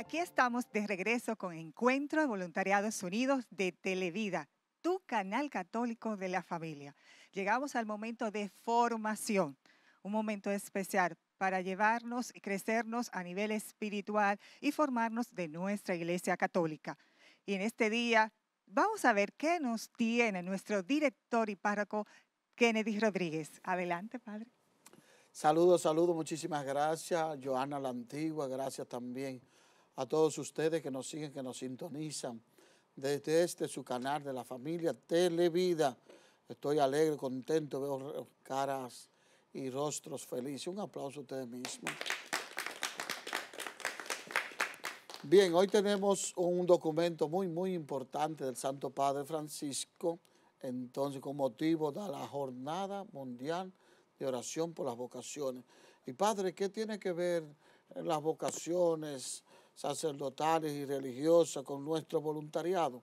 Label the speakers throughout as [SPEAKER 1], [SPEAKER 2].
[SPEAKER 1] Aquí estamos de regreso con Encuentro de Voluntariados Unidos de Televida, tu canal católico de la familia. Llegamos al momento de formación, un momento especial para llevarnos y crecernos a nivel espiritual y formarnos de nuestra Iglesia Católica. Y en este día vamos a ver qué nos tiene nuestro director y párroco Kennedy Rodríguez. Adelante, Padre.
[SPEAKER 2] Saludos, saludos, muchísimas gracias, Joana la Antigua, gracias también a todos ustedes que nos siguen, que nos sintonizan desde este su canal de la familia Televida. Estoy alegre, contento, veo caras y rostros felices. Un aplauso a ustedes mismos. Bien, hoy tenemos un documento muy, muy importante del Santo Padre Francisco, entonces con motivo de la Jornada Mundial de Oración por las Vocaciones. Y Padre, ¿qué tiene que ver las vocaciones, sacerdotales y religiosas, con nuestro voluntariado.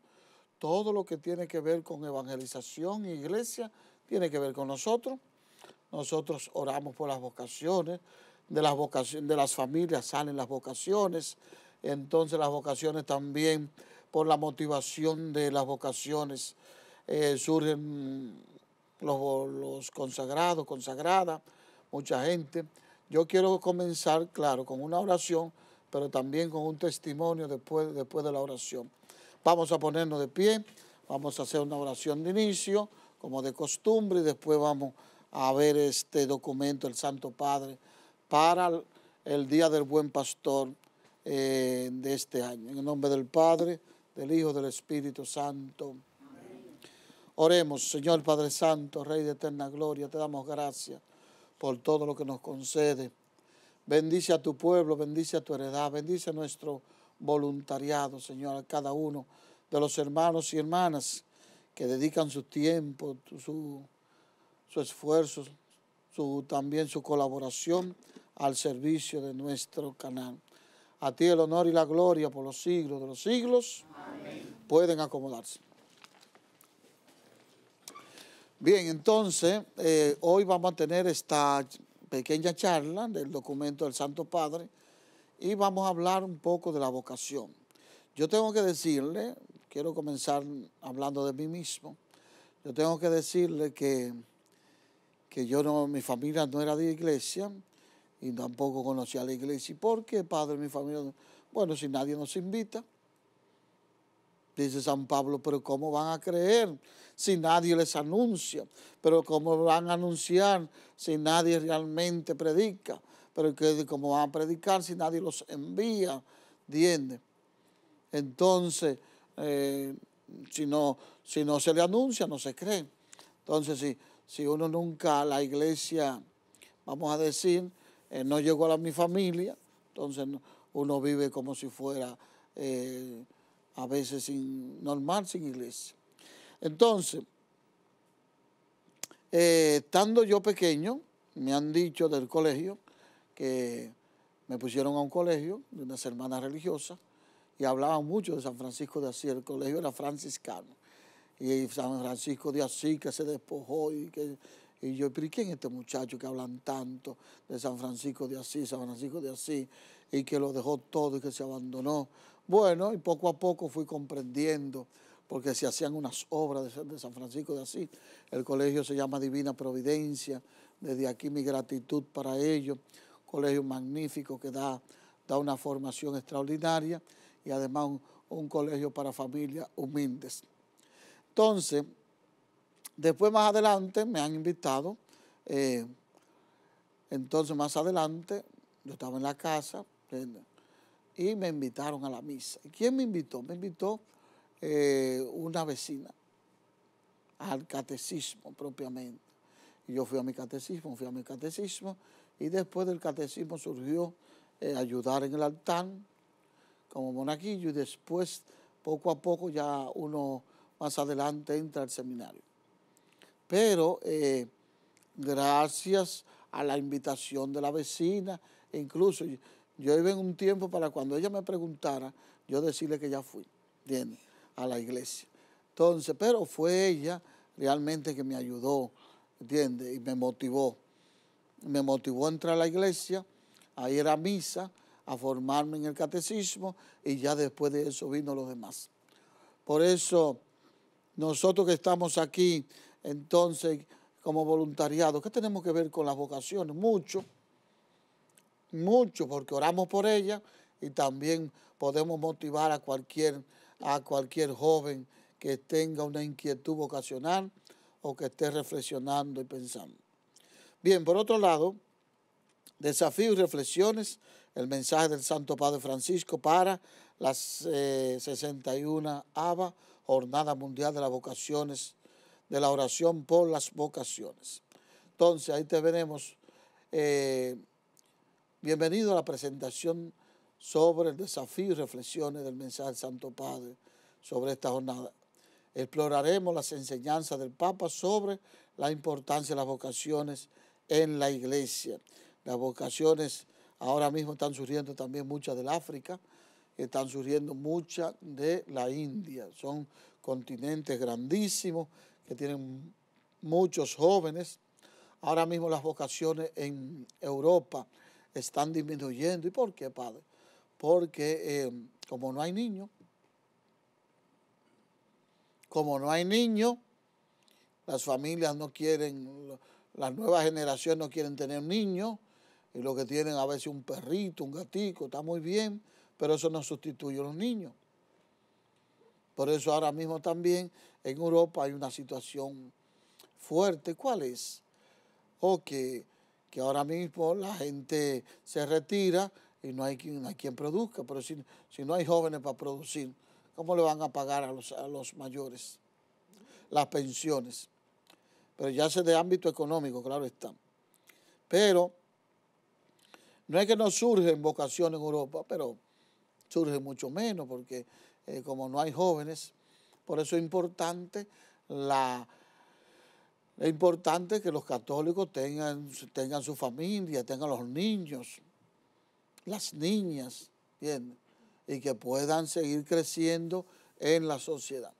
[SPEAKER 2] Todo lo que tiene que ver con evangelización y iglesia tiene que ver con nosotros. Nosotros oramos por las vocaciones, de las, vocaciones, de las familias salen las vocaciones, entonces las vocaciones también, por la motivación de las vocaciones, eh, surgen los, los consagrados, consagradas, mucha gente. Yo quiero comenzar, claro, con una oración pero también con un testimonio después, después de la oración. Vamos a ponernos de pie, vamos a hacer una oración de inicio, como de costumbre, y después vamos a ver este documento el Santo Padre para el Día del Buen Pastor eh, de este año. En el nombre del Padre, del Hijo, del Espíritu Santo. Oremos, Señor Padre Santo, Rey de eterna gloria, te damos gracias por todo lo que nos concede Bendice a tu pueblo, bendice a tu heredad, bendice a nuestro voluntariado, Señor, a cada uno de los hermanos y hermanas que dedican su tiempo, su, esfuerzo, su, también su colaboración al servicio de nuestro canal. A ti el honor y la gloria por los siglos de los siglos. Pueden acomodarse. Bien, entonces, eh, hoy vamos a tener esta pequeña charla del documento del Santo Padre y vamos a hablar un poco de la vocación. Yo tengo que decirle, quiero comenzar hablando de mí mismo, yo tengo que decirle que, que yo no, mi familia no era de iglesia y tampoco conocía la iglesia. ¿Y por qué, padre, mi familia? Bueno, si nadie nos invita, Dice San Pablo, pero ¿cómo van a creer si nadie les anuncia? Pero ¿cómo van a anunciar si nadie realmente predica? Pero ¿cómo van a predicar si nadie los envía? ¿Entiendes? Entonces, eh, si, no, si no se le anuncia, no se cree. Entonces, si, si uno nunca, la iglesia, vamos a decir, eh, no llegó a mi familia, entonces uno vive como si fuera... Eh, a veces sin, normal, sin iglesia. Entonces, eh, estando yo pequeño, me han dicho del colegio que me pusieron a un colegio de unas hermanas religiosas y hablaban mucho de San Francisco de Asís, el colegio era franciscano. Y San Francisco de Asís que se despojó y que... yo, pero ¿y quién es este muchacho que hablan tanto de San Francisco de Asís, San Francisco de Asís, y que lo dejó todo y que se abandonó? Bueno, y poco a poco fui comprendiendo, porque se hacían unas obras de, San Francisco de Asís. El colegio se llama Divina Providencia. Desde aquí mi gratitud para ellos. Colegio magnífico que da, da una formación extraordinaria y además un, colegio para familias humildes. Entonces, después más adelante me han invitado. Eh, entonces, más adelante, yo estaba en la casa y me invitaron a la misa. ¿Y quién me invitó? Me invitó eh, una vecina al catecismo propiamente. yo fui a mi catecismo, fui a mi catecismo, y después del catecismo surgió eh, ayudar en el altar como monaquillo. y después, poco a poco, ya uno más adelante entra al seminario. Pero eh, gracias a la invitación de la vecina, e incluso yo iba en un tiempo para cuando ella me preguntara, yo decirle que ya fui, ¿entiendes? A la iglesia. Entonces, pero fue ella realmente que me ayudó, ¿entiendes? Y me motivó. Me motivó a entrar a la iglesia, a ir a misa, a formarme en el catecismo y ya después de eso vino los demás. Por eso, nosotros que estamos aquí, entonces, como voluntariado, ¿qué tenemos que ver con las vocaciones? Mucho mucho porque oramos por ella y también podemos motivar a cualquier, a cualquier joven que tenga una inquietud vocacional o que esté reflexionando y pensando. Bien, por otro lado, desafíos y reflexiones, el mensaje del Santo Padre Francisco para las 61 eh, ABA, Jornada Mundial de las Vocaciones, de la oración por las vocaciones. Entonces, ahí te veremos. Eh, Bienvenido a la presentación sobre el desafío y reflexiones del mensaje del Santo Padre sobre esta jornada. Exploraremos las enseñanzas del Papa sobre la importancia de las vocaciones en la iglesia. Las vocaciones ahora mismo están surgiendo también muchas del África, están surgiendo muchas de la India. Son continentes grandísimos que tienen muchos jóvenes. Ahora mismo las vocaciones en Europa están disminuyendo. ¿Y por qué, padre? Porque eh, como no hay niños, como no hay niños, las familias no quieren, las nuevas generaciones no quieren tener niños, y lo que tienen a veces un perrito, un gatico, está muy bien, pero eso no sustituye a los niños. Por eso ahora mismo también en Europa hay una situación fuerte. ¿Cuál es? O que que ahora mismo la gente se retira y no hay quien, quien produzca, pero si, no hay jóvenes para producir, ¿cómo le van a pagar a los, mayores las pensiones? Pero ya se de ámbito económico, claro está. Pero no es que no surgen vocaciones en Europa, pero surge mucho menos porque eh, como no hay jóvenes, por eso es importante la es importante que los católicos tengan, tengan su familia, tengan los niños, las niñas, ¿entiendes? Y que puedan seguir creciendo en la sociedad.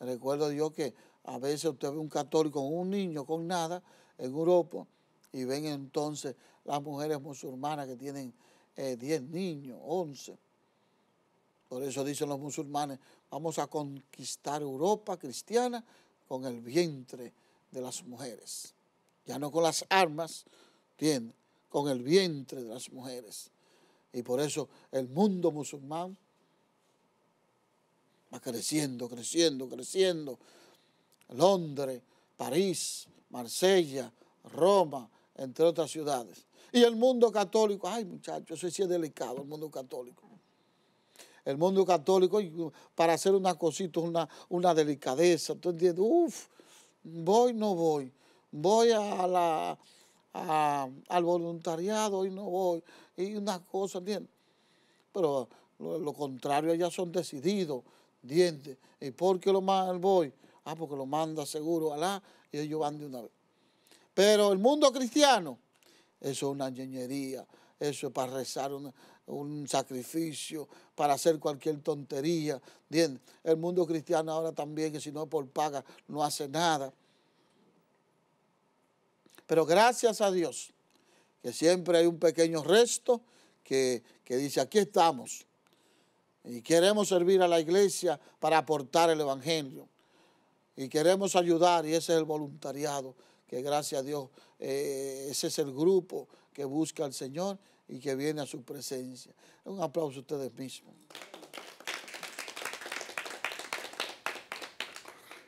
[SPEAKER 2] Recuerdo yo que a veces usted ve un católico con un niño, con nada, en Europa, y ven entonces las mujeres musulmanas que tienen 10 eh, niños, 11. Por eso dicen los musulmanes, vamos a conquistar Europa cristiana con el vientre de las mujeres. Ya no con las armas, bien, con el vientre de las mujeres. Y por eso el mundo musulmán va creciendo, creciendo, creciendo. Londres, París, Marsella, Roma, entre otras ciudades. Y el mundo católico, ay muchachos, eso sí es delicado, el mundo católico. El mundo católico, para hacer una cosita, una, delicadeza, entonces entiendes? Uf, voy, no voy, voy a la, al voluntariado y no voy, y una cosa, ¿entiendes? Pero lo, contrario, ya son decididos, dientes ¿Y por qué lo voy? Ah, porque lo manda seguro Alá y ellos van de una vez. Pero el mundo cristiano, eso es una ingeniería, eso es para rezar, una, un sacrificio, para hacer cualquier tontería. Bien, el mundo cristiano ahora también, que si no es por paga, no hace nada. Pero gracias a Dios, que siempre hay un pequeño resto que, dice, aquí estamos. Y queremos servir a la iglesia para aportar el Evangelio. Y queremos ayudar, y ese es el voluntariado, que gracias a Dios, eh, ese es el grupo que busca al Señor y que viene a su presencia. Un aplauso a ustedes mismos.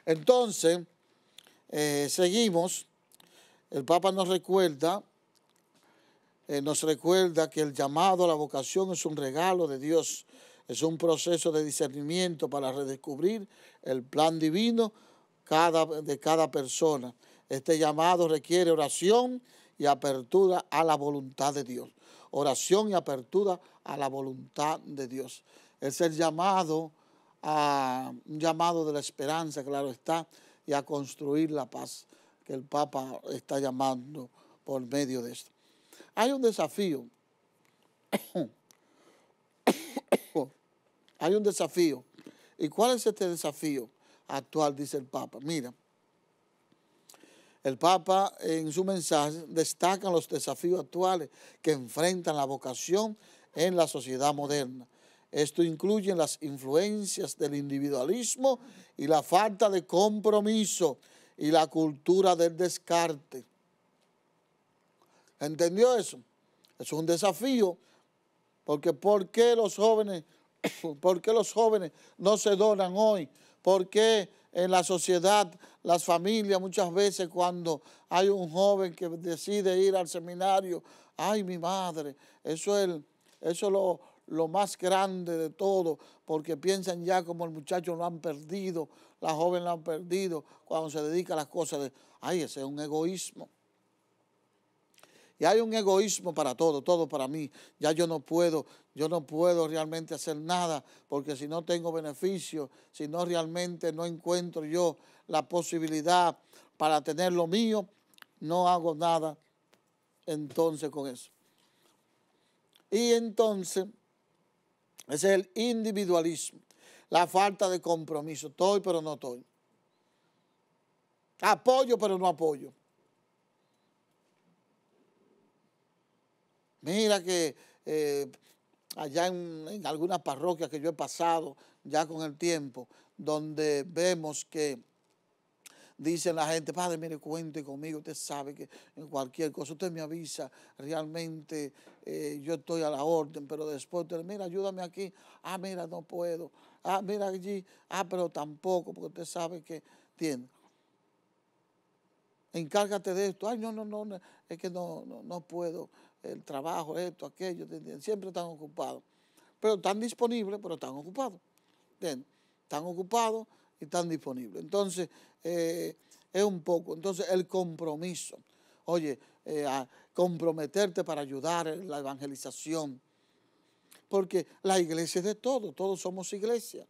[SPEAKER 2] Entonces, eh, seguimos. El Papa nos recuerda, eh, nos recuerda que el llamado a la vocación es un regalo de Dios, es un proceso de discernimiento para redescubrir el plan divino cada, de cada persona. Este llamado requiere oración y apertura a la voluntad de Dios oración y apertura a la voluntad de Dios. Es el llamado a un llamado de la esperanza, claro está, y a construir la paz que el Papa está llamando por medio de esto. Hay un desafío. Hay un desafío. ¿Y cuál es este desafío actual, dice el Papa? Mira, el Papa en su mensaje destaca los desafíos actuales que enfrentan la vocación en la sociedad moderna. Esto incluye las influencias del individualismo y la falta de compromiso y la cultura del descarte. ¿Entendió eso? Es un desafío, porque ¿por qué los jóvenes, por qué los jóvenes no se donan hoy? ¿Por qué en la sociedad, las familias, muchas veces cuando hay un joven que decide ir al seminario, ay mi madre, eso es, eso lo, más grande de todo, porque piensan ya como el muchacho lo han perdido, la joven lo han perdido, cuando se dedica a las cosas de, ay, ese es un egoísmo. Y hay un egoísmo para todo, todo para mí. Ya yo no puedo, yo no puedo realmente hacer nada porque si no tengo beneficio, si no realmente no encuentro yo la posibilidad para tener lo mío, no hago nada entonces con eso. Y entonces es el individualismo, la falta de compromiso. Estoy pero no estoy. Apoyo pero no apoyo. Mira que... Eh, allá en, alguna algunas parroquias que yo he pasado ya con el tiempo, donde vemos que dicen la gente, padre, mire, cuente conmigo, usted sabe que en cualquier cosa, usted me avisa, realmente eh, yo estoy a la orden, pero después usted, mira, ayúdame aquí, ah, mira, no puedo, ah, mira allí, ah, pero tampoco, porque usted sabe que tiene. Encárgate de esto, ay, no, no, no, es que no, no puedo el trabajo, esto, aquello, siempre están ocupados. Pero están disponibles, pero están ocupados. Están ocupados y están disponibles. Entonces, eh, es un poco. Entonces, el compromiso. Oye, eh, comprometerte para ayudar en la evangelización. Porque la iglesia es de todo todos somos iglesia.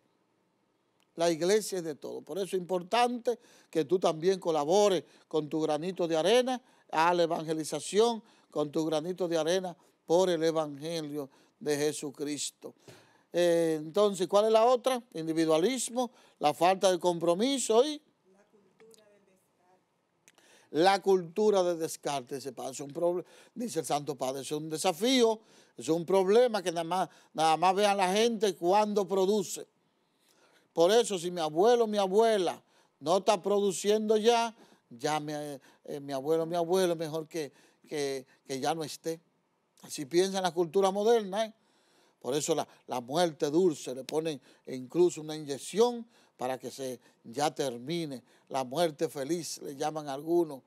[SPEAKER 2] La iglesia es de todo. Por eso es importante que tú también colabores con tu granito de arena a la evangelización con tu granito de arena por el Evangelio de Jesucristo. Eh, entonces, ¿cuál es la otra? Individualismo, la falta de compromiso y... La cultura de descarte, se pasa un problema, dice el Santo Padre, es un desafío, es un problema que nada más, nada más vean la gente cuando produce. Por eso, si mi abuelo mi abuela no está produciendo ya, ya mi, eh, mi abuelo mi abuelo mejor que que, ya no esté. Así piensa en la cultura moderna. ¿eh? Por eso la, muerte dulce, le ponen incluso una inyección para que se ya termine. La muerte feliz le llaman algunos.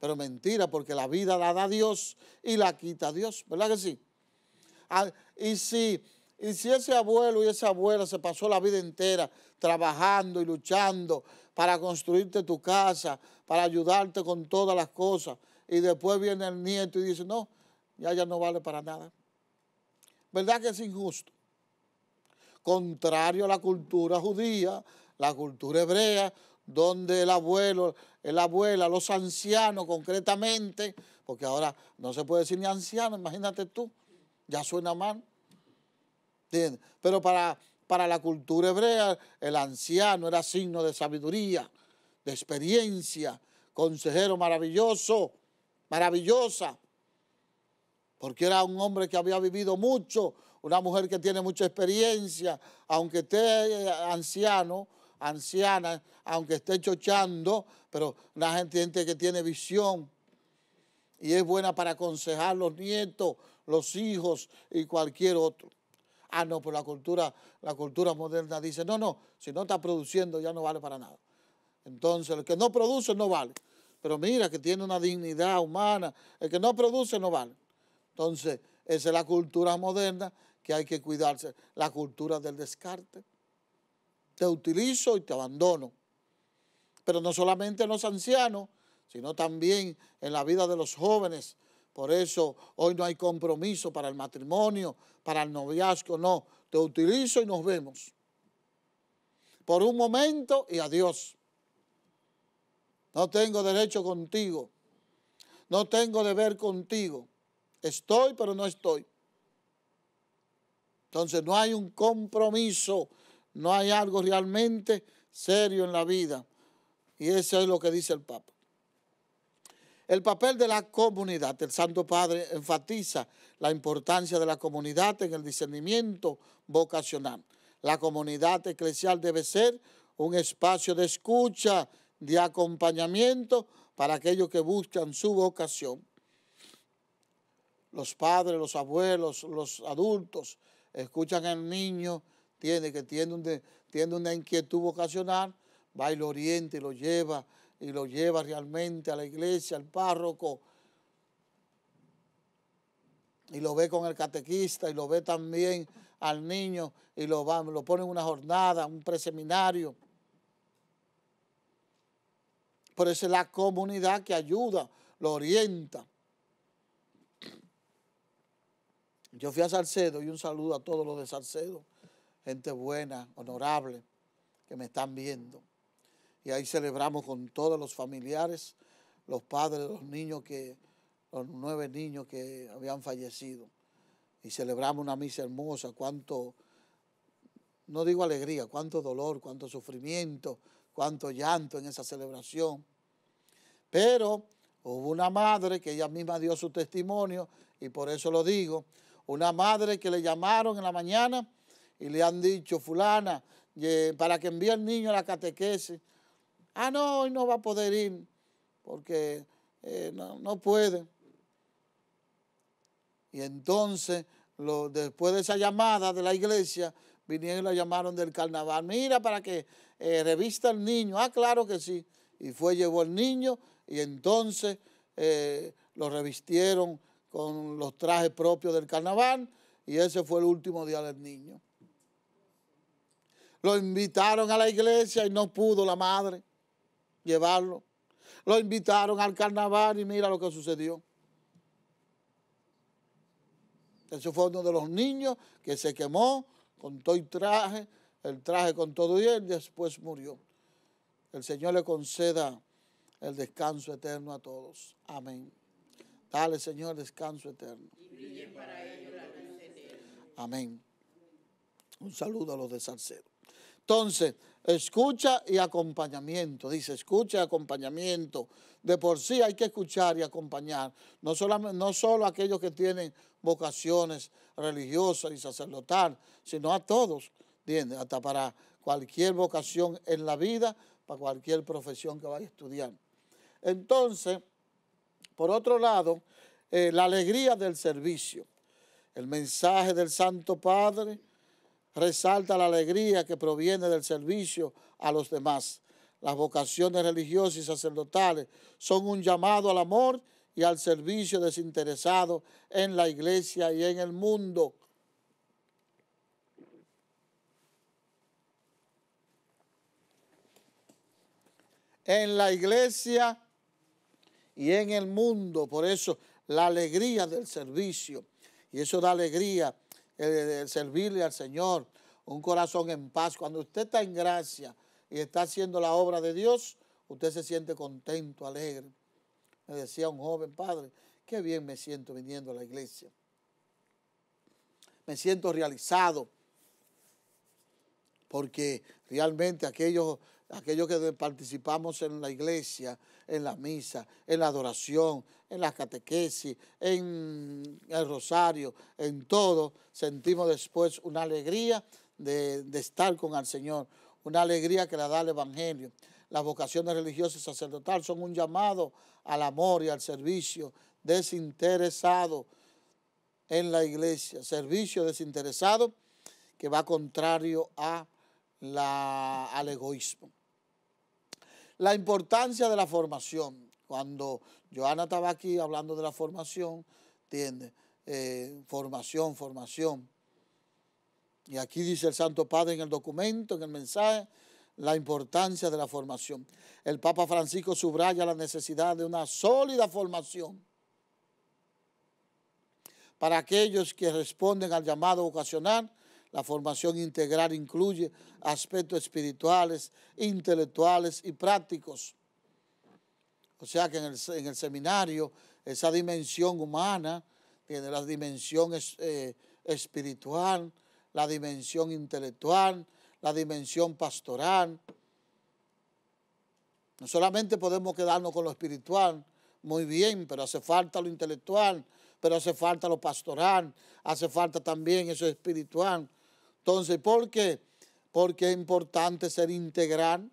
[SPEAKER 2] Pero mentira, porque la vida la da Dios y la quita Dios, ¿verdad que sí? Ah, y, si, y si ese abuelo y esa abuela se pasó la vida entera trabajando y luchando para construirte tu casa, para ayudarte con todas las cosas, y después viene el nieto y dice, no, ya ya no vale para nada. ¿Verdad que es injusto? Contrario a la cultura judía, la cultura hebrea, donde el abuelo, el abuela, los ancianos concretamente, porque ahora no se puede decir ni anciano, imagínate tú, ya suena mal. Pero para, para la cultura hebrea, el anciano era signo de sabiduría, de experiencia, consejero maravilloso maravillosa, porque era un hombre que había vivido mucho, una mujer que tiene mucha experiencia, aunque esté eh, anciano, anciana, aunque esté chochando, pero una gente que tiene visión y es buena para aconsejar los nietos, los hijos y cualquier otro. Ah, no, pues la cultura, la cultura moderna dice, no, no, si no está produciendo ya no vale para nada. Entonces, el que no produce no vale pero mira que tiene una dignidad humana. El que no produce no vale. Entonces, esa es la cultura moderna que hay que cuidarse, la cultura del descarte. Te utilizo y te abandono. Pero no solamente en los ancianos, sino también en la vida de los jóvenes. Por eso hoy no hay compromiso para el matrimonio, para el noviazgo, no. Te utilizo y nos vemos. Por un momento y adiós. No tengo derecho contigo. No tengo deber contigo. Estoy, pero no estoy. Entonces no hay un compromiso, no hay algo realmente serio en la vida. Y eso es lo que dice el Papa. El papel de la comunidad. El Santo Padre enfatiza la importancia de la comunidad en el discernimiento vocacional. La comunidad eclesial debe ser un espacio de escucha de acompañamiento para aquellos que buscan su vocación. Los padres, los abuelos, los adultos escuchan al niño tiene, que tiene, tiene una inquietud vocacional, va y lo orienta y lo lleva, y lo lleva realmente a la iglesia, al párroco, y lo ve con el catequista, y lo ve también al niño, y lo, lo pone en una jornada, un preseminario, por eso es la comunidad que ayuda, lo orienta. Yo fui a Salcedo y un saludo a todos los de Salcedo, gente buena, honorable, que me están viendo. Y ahí celebramos con todos los familiares, los padres, los niños que, los nueve niños que habían fallecido. Y celebramos una misa hermosa, cuánto, no digo alegría, cuánto dolor, cuánto sufrimiento, cuánto llanto en esa celebración. Pero hubo una madre que ella misma dio su testimonio y por eso lo digo. Una madre que le llamaron en la mañana y le han dicho, fulana, para que envíe al niño a la catequesis. Ah, no, hoy no va a poder ir porque eh, no, puede. Y entonces, lo, después de esa llamada de la iglesia, vinieron y la llamaron del carnaval. Mira, para que eh, revista al niño. Ah, claro que sí. Y fue, llevó al niño y entonces eh, lo revistieron con los trajes propios del carnaval y ese fue el último día del niño. Lo invitaron a la iglesia y no pudo la madre llevarlo. Lo invitaron al carnaval y mira lo que sucedió. Ese fue uno de los niños que se quemó con todo el traje el traje con todo y él después murió. El Señor le conceda el descanso eterno a todos. Amén. Dale, Señor, descanso eterno. Y para ellos la eterna. Amén. Un saludo a los de Salcedo. Entonces, escucha y acompañamiento. Dice, escucha y acompañamiento. De por sí hay que escuchar y acompañar. No, no solo a aquellos que tienen vocaciones religiosas y sacerdotales sino a todos. ¿entiendes? Hasta para cualquier vocación en la vida, para cualquier profesión que vaya a estudiar. Entonces, por otro lado, eh, la alegría del servicio. El mensaje del Santo Padre resalta la alegría que proviene del servicio a los demás. Las vocaciones religiosas y sacerdotales son un llamado al amor y al servicio desinteresado en la iglesia y en el mundo. en la iglesia y en el mundo. Por eso la alegría del servicio. Y eso da alegría, el, eh, servirle al Señor, un corazón en paz. Cuando usted está en gracia y está haciendo la obra de Dios, usted se siente contento, alegre. Me decía un joven padre, qué bien me siento viniendo a la iglesia. Me siento realizado, porque realmente aquellos aquellos que participamos en la iglesia, en la misa, en la adoración, en la catequesis, en el rosario, en todo, sentimos después una alegría de, estar con el Señor, una alegría que la da el Evangelio. Las vocaciones religiosas y sacerdotales son un llamado al amor y al servicio desinteresado en la iglesia, servicio desinteresado que va contrario a la, al egoísmo la importancia de la formación. Cuando Joana estaba aquí hablando de la formación, ¿entiendes? Eh, formación, formación. Y aquí dice el Santo Padre en el documento, en el mensaje, la importancia de la formación. El Papa Francisco subraya la necesidad de una sólida formación para aquellos que responden al llamado vocacional la formación integral incluye aspectos espirituales, intelectuales y prácticos. O sea que en el, seminario esa dimensión humana tiene la dimensión eh, espiritual, la dimensión intelectual, la dimensión pastoral. No solamente podemos quedarnos con lo espiritual, muy bien, pero hace falta lo intelectual, pero hace falta lo pastoral, hace falta también eso espiritual. Entonces, ¿por qué? Porque es importante ser integral.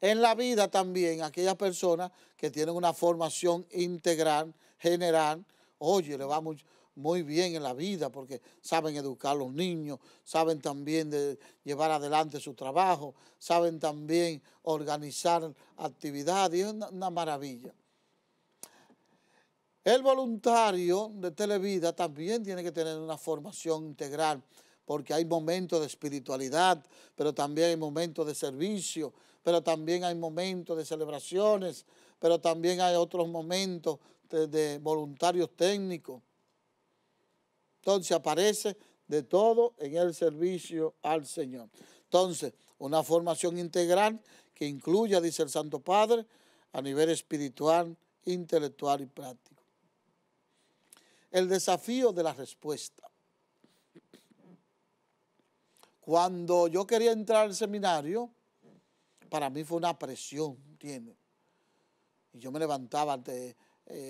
[SPEAKER 2] En la vida también, aquellas personas que tienen una formación integral, general, oye, le va muy bien en la vida porque saben educar a los niños, saben también llevar adelante su trabajo, saben también organizar actividades, es una maravilla. El voluntario de Televida también tiene que tener una formación integral, porque hay momentos de espiritualidad, pero también hay momentos de servicio, pero también hay momentos de celebraciones, pero también hay otros momentos de, voluntarios técnicos. Entonces aparece de todo en el servicio al Señor. Entonces, una formación integral que incluya, dice el Santo Padre, a nivel espiritual, intelectual y práctico el desafío de la respuesta. Cuando yo quería entrar al seminario, para mí fue una presión, ¿entiendes? Y yo me levantaba eh,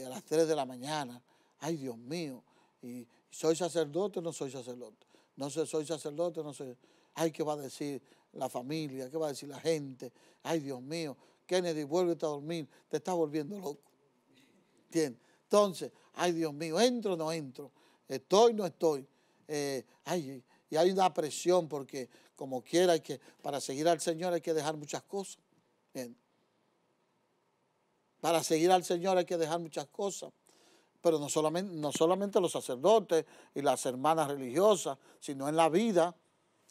[SPEAKER 2] a las 3 de la mañana. Ay, Dios mío. Y, ¿Soy sacerdote o no soy sacerdote? No sé, soy sacerdote no sé. Ay, ¿qué va a decir la familia? ¿Qué va a decir la gente? Ay, Dios mío. Kennedy, vuelve a dormir. Te estás volviendo loco. ¿Entiendes? Entonces, ay Dios mío, entro o no entro, estoy o no estoy. Eh, ay, y hay una presión porque como quiera hay que, para seguir al Señor hay que dejar muchas cosas. Para seguir al Señor hay que dejar muchas cosas. Pero no solamente, no solamente los sacerdotes y las hermanas religiosas, sino en la vida.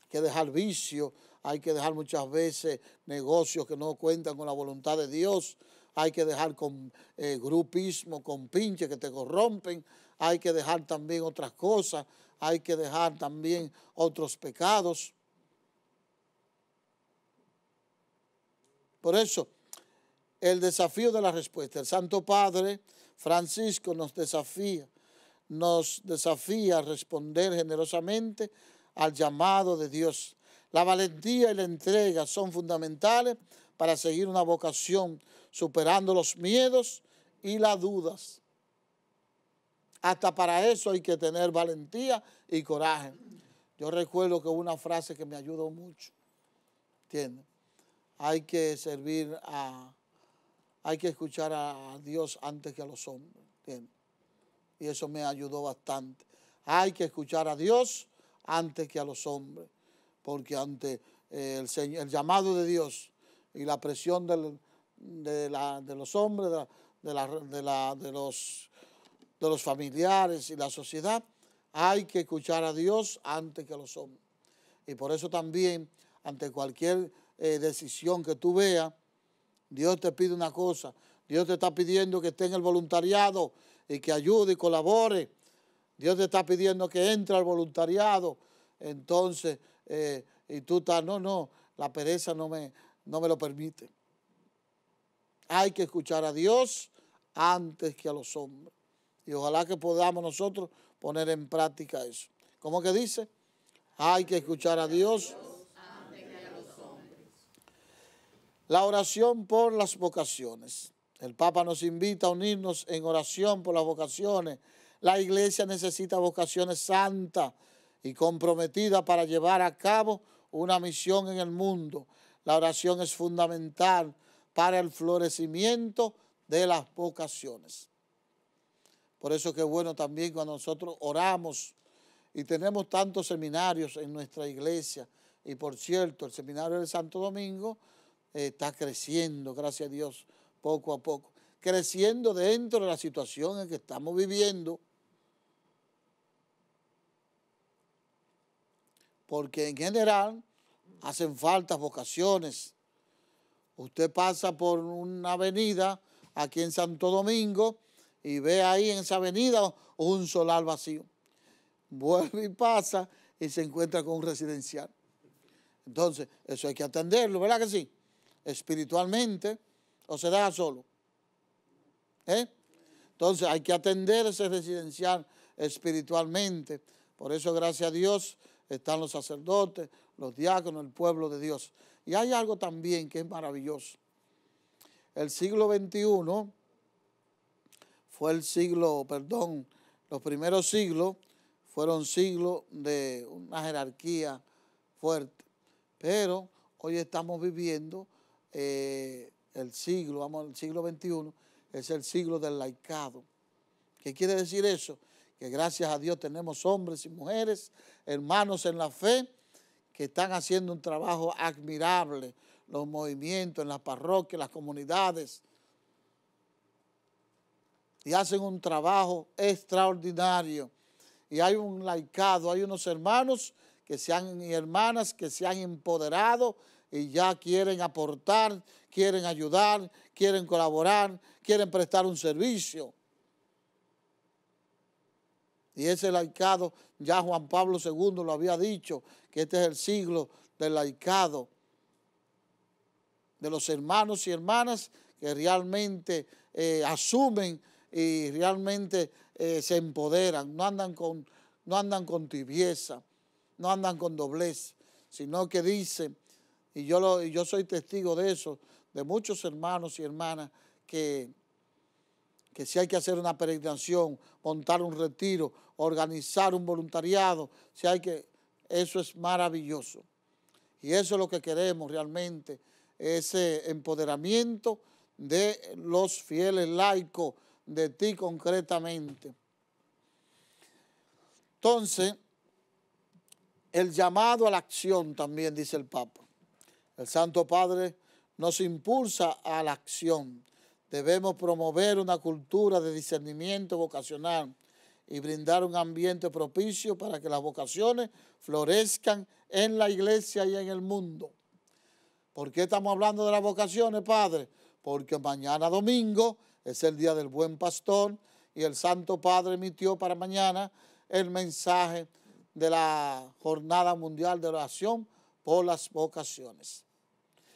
[SPEAKER 2] Hay que dejar vicios, hay que dejar muchas veces negocios que no cuentan con la voluntad de Dios, hay que dejar con eh, grupismo, con pinches que te corrompen, hay que dejar también otras cosas, hay que dejar también otros pecados. Por eso, el desafío de la respuesta. El Santo Padre Francisco nos desafía, nos desafía a responder generosamente al llamado de Dios. La valentía y la entrega son fundamentales para seguir una vocación superando los miedos y las dudas. Hasta para eso hay que tener valentía y coraje. Yo recuerdo que una frase que me ayudó mucho, ¿entiendes? Hay que servir a, hay que escuchar a Dios antes que a los hombres, ¿entiendes? Y eso me ayudó bastante. Hay que escuchar a Dios antes que a los hombres, porque ante eh, el, el llamado de Dios y la presión del, de, la, de los hombres, de, de, los, de los familiares y la sociedad, hay que escuchar a Dios antes que a los hombres. Y por eso también, ante cualquier eh, decisión que tú veas, Dios te pide una cosa. Dios te está pidiendo que esté en el voluntariado y que ayude y colabore. Dios te está pidiendo que entre al voluntariado. Entonces, eh, y tú estás, no, no, la pereza no me, no me lo permite. Hay que escuchar a Dios antes que a los hombres. Y ojalá que podamos nosotros poner en práctica eso. ¿Cómo que dice? Hay que escuchar a Dios. antes que a los hombres. La oración por las vocaciones. El Papa nos invita a unirnos en oración por las vocaciones. La iglesia necesita vocaciones santas y comprometidas para llevar a cabo una misión en el mundo. La oración es fundamental para el florecimiento de las vocaciones. Por eso que es bueno también cuando nosotros oramos y tenemos tantos seminarios en nuestra iglesia. Y por cierto, el seminario del Santo Domingo eh, está creciendo, gracias a Dios, poco a poco. Creciendo dentro de la situación en que estamos viviendo. Porque en general hacen falta vocaciones Usted pasa por una avenida aquí en Santo Domingo y ve ahí en esa avenida un solar vacío. Vuelve y pasa y se encuentra con un residencial. Entonces, eso hay que atenderlo, ¿verdad que sí? Espiritualmente o se deja solo. ¿Eh? Entonces, hay que atender ese residencial espiritualmente. Por eso, gracias a Dios, están los sacerdotes, los diáconos, el pueblo de Dios. Y hay algo también que es maravilloso. El siglo XXI fue el siglo, perdón, los primeros siglos fueron siglos de una jerarquía fuerte. Pero hoy estamos viviendo eh, el siglo, vamos el siglo XXI, es el siglo del laicado. ¿Qué quiere decir eso? Que gracias a Dios tenemos hombres y mujeres, hermanos en la fe, que están haciendo un trabajo admirable, los movimientos en las parroquias, las comunidades, y hacen un trabajo extraordinario. Y hay un laicado, hay unos hermanos que sean y hermanas que se han empoderado y ya quieren aportar, quieren ayudar, quieren colaborar, quieren prestar un servicio. Y ese laicado, ya Juan Pablo II lo había dicho, que este es el siglo del laicado, de los hermanos y hermanas que realmente eh, asumen y realmente eh, se empoderan, no andan, con, no andan con tibieza, no andan con doblez, sino que dicen, y yo, lo, yo soy testigo de eso, de muchos hermanos y hermanas que, que si hay que hacer una peregrinación, montar un retiro, organizar un voluntariado, si hay que, eso es maravilloso. Y eso es lo que queremos realmente, ese empoderamiento de los fieles laicos, de ti concretamente. Entonces, el llamado a la acción también, dice el Papa. El Santo Padre nos impulsa a la acción. Debemos promover una cultura de discernimiento vocacional y brindar un ambiente propicio para que las vocaciones florezcan en la iglesia y en el mundo. ¿Por qué estamos hablando de las vocaciones, Padre? Porque mañana domingo es el día del buen pastor y el Santo Padre emitió para mañana el mensaje de la Jornada Mundial de Oración por las Vocaciones.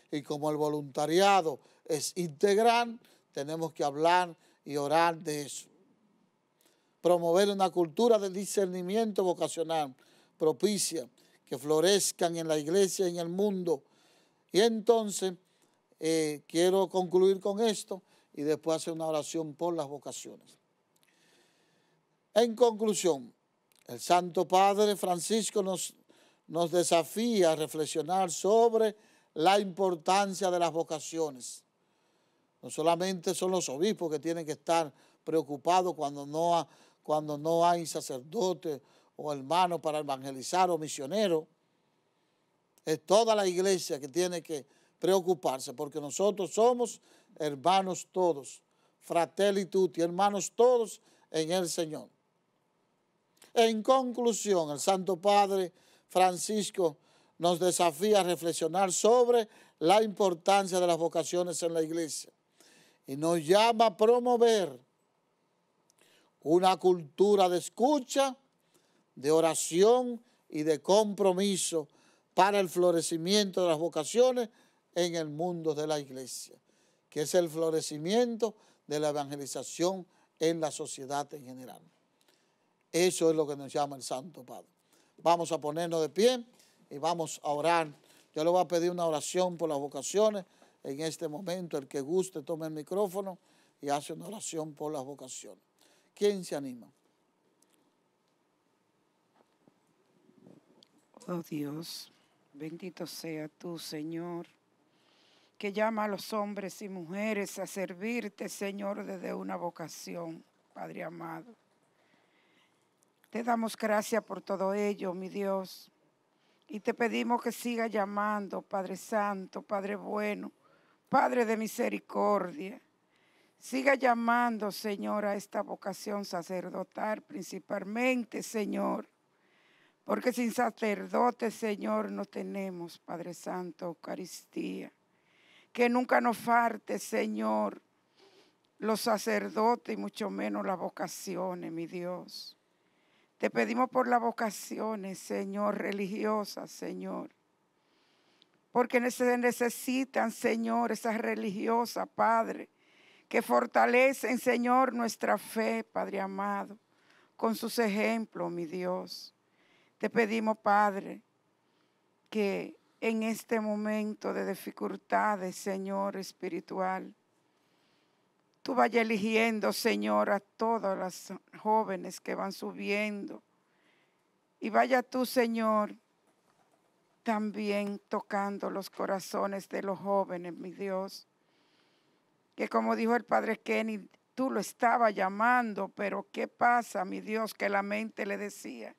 [SPEAKER 2] Y como el voluntariado es integral, tenemos que hablar y orar de eso promover una cultura de discernimiento vocacional propicia que florezcan en la iglesia y en el mundo. Y entonces eh, quiero concluir con esto y después hacer una oración por las vocaciones. En conclusión, el Santo Padre Francisco nos, nos desafía a reflexionar sobre la importancia de las vocaciones. No solamente son los obispos que tienen que estar preocupados cuando no cuando no hay sacerdote o hermano para evangelizar o misionero, Es toda la iglesia que tiene que preocuparse, porque nosotros somos hermanos todos, fraternidad y hermanos todos en el Señor. En conclusión, el Santo Padre Francisco nos desafía a reflexionar sobre la importancia de las vocaciones en la iglesia y nos llama a promover una cultura de escucha, de oración y de compromiso para el florecimiento de las vocaciones en el mundo de la iglesia, que es el florecimiento de la evangelización en la sociedad en general. Eso es lo que nos llama el Santo Padre. Vamos a ponernos de pie y vamos a orar. Yo le voy a pedir una oración por las vocaciones. En este momento, el que guste tome el micrófono y hace una oración por las vocaciones. ¿Quién se anima? Oh Dios,
[SPEAKER 3] bendito sea tu Señor, que llama a los hombres y mujeres a servirte, Señor, desde una vocación, Padre amado. Te damos gracias por todo ello, mi Dios, y te pedimos que siga llamando, Padre Santo, Padre bueno, Padre de misericordia. Siga llamando, Señor, a esta vocación sacerdotal principalmente, Señor. Porque sin sacerdote, Señor, no tenemos, Padre Santo, Eucaristía. Que nunca nos falte, Señor, los sacerdotes y mucho menos las vocaciones, mi Dios. Te pedimos por las vocaciones, Señor, religiosas, Señor. Porque se necesitan, Señor, esas religiosas, Padre que fortalecen, Señor, nuestra fe, Padre amado, con sus ejemplos, mi Dios. Te pedimos, Padre, que en este momento de dificultades, Señor espiritual, tú vayas eligiendo, Señor, a todas las jóvenes que van subiendo. Y vaya tú, Señor, también tocando los corazones de los jóvenes, mi Dios que como dijo el padre Kenny, tú lo estabas llamando, pero ¿qué pasa, mi Dios? Que la mente le decía,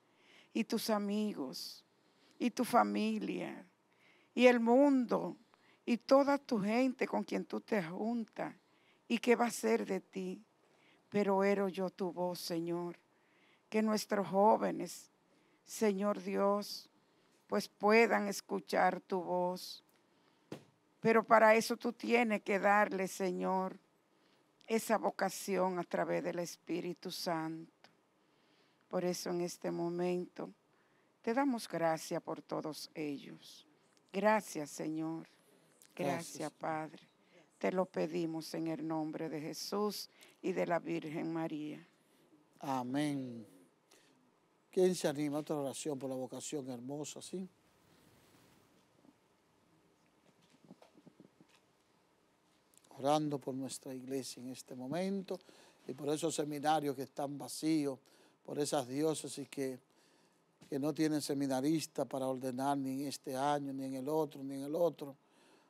[SPEAKER 3] y tus amigos, y tu familia, y el mundo, y toda tu gente con quien tú te juntas, y qué va a ser de ti. Pero ero yo tu voz, Señor, que nuestros jóvenes, Señor Dios, pues puedan escuchar tu voz pero para eso tú tienes que darle, Señor, esa vocación a través del Espíritu Santo. Por eso en este momento te damos gracias por todos ellos. Gracias, Señor. Gracias, Padre. Te lo pedimos
[SPEAKER 2] en el nombre de Jesús y de la Virgen María. Amén. ¿Quién se anima a otra oración por la vocación hermosa, sí? orando por nuestra iglesia en este momento y por esos seminarios que están vacíos, por esas diócesis que, que no tienen seminaristas para ordenar ni en este año, ni en el otro, ni en el otro,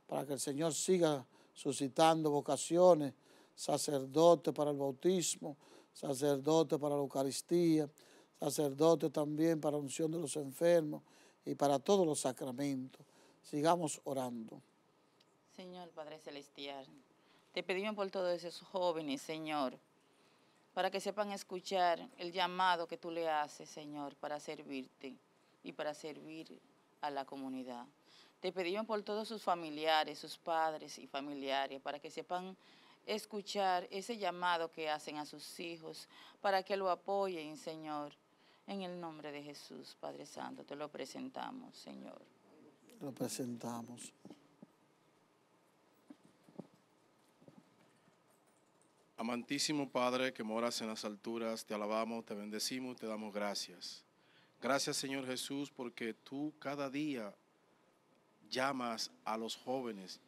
[SPEAKER 2] para que el Señor siga suscitando vocaciones, sacerdote para el bautismo, sacerdote para la Eucaristía, sacerdote también para la unción de los enfermos y para todos los sacramentos. Sigamos orando.
[SPEAKER 3] Señor Padre Celestial, te pedimos por todos esos jóvenes, Señor, para que sepan escuchar el llamado que tú le haces, Señor, para servirte y para servir a la comunidad. Te pedimos por todos sus familiares, sus padres y familiares, para que sepan escuchar ese llamado que hacen a sus hijos, para que lo apoyen, Señor. En el nombre de Jesús, Padre Santo, te lo presentamos, Señor.
[SPEAKER 2] Lo presentamos.
[SPEAKER 4] Amantísimo Padre que moras en las alturas, te alabamos, te bendecimos, te damos gracias. Gracias Señor Jesús porque tú cada día llamas a los jóvenes.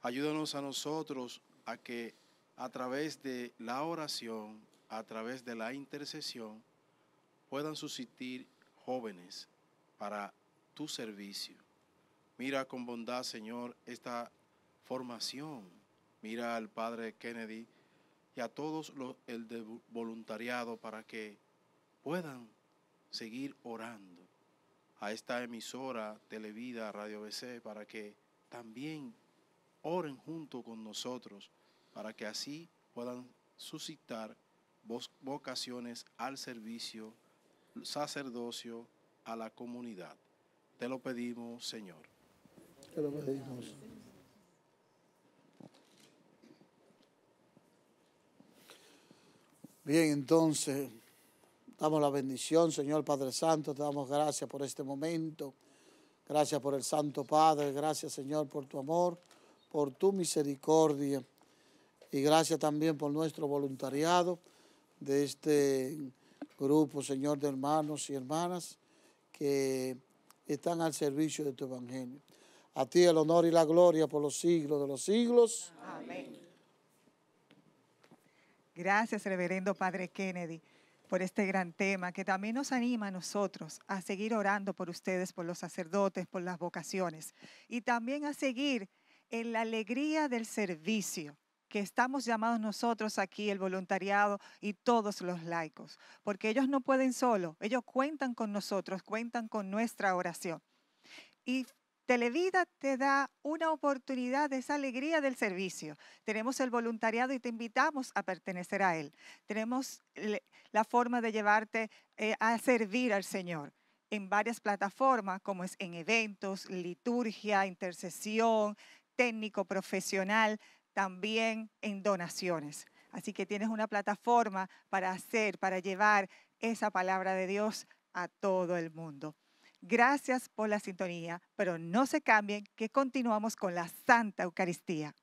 [SPEAKER 4] Ayúdanos a nosotros a que a través de la oración, a través de la intercesión, puedan suscitar jóvenes para tu servicio. Mira con bondad, Señor, esta formación. Mira al Padre Kennedy y a todos los, el de voluntariado para que puedan seguir orando a esta emisora Televida Radio BC para que también oren junto con nosotros para que así puedan suscitar vocaciones al servicio, sacerdocio, a la comunidad. Te lo pedimos, Señor.
[SPEAKER 2] Te lo pedimos. Bien, entonces, damos la bendición, Señor Padre Santo, te damos gracias por este momento. Gracias por el Santo Padre, gracias Señor por tu amor, por tu misericordia y gracias también por nuestro voluntariado de este grupo, Señor, de hermanos y hermanas que están al servicio de tu Evangelio. A ti el honor y la gloria por los siglos de los siglos.
[SPEAKER 1] Amén. Gracias, reverendo Padre Kennedy, por este gran tema que también nos anima a nosotros a seguir orando por ustedes, por los sacerdotes, por las vocaciones y también a seguir en la alegría del servicio que estamos llamados nosotros aquí, el voluntariado y todos los laicos, porque ellos no pueden solo, ellos cuentan con nosotros, cuentan con nuestra oración. Y Televida te da una oportunidad de esa alegría del servicio. Tenemos el voluntariado y te invitamos a pertenecer a él. Tenemos la forma de llevarte eh, a servir al Señor en varias plataformas, como es en eventos, liturgia, intercesión, técnico profesional, también en donaciones. Así que tienes una plataforma para hacer, para llevar esa palabra de Dios a todo el mundo. Gracias por la sintonía, pero no se cambien que continuamos con la Santa Eucaristía.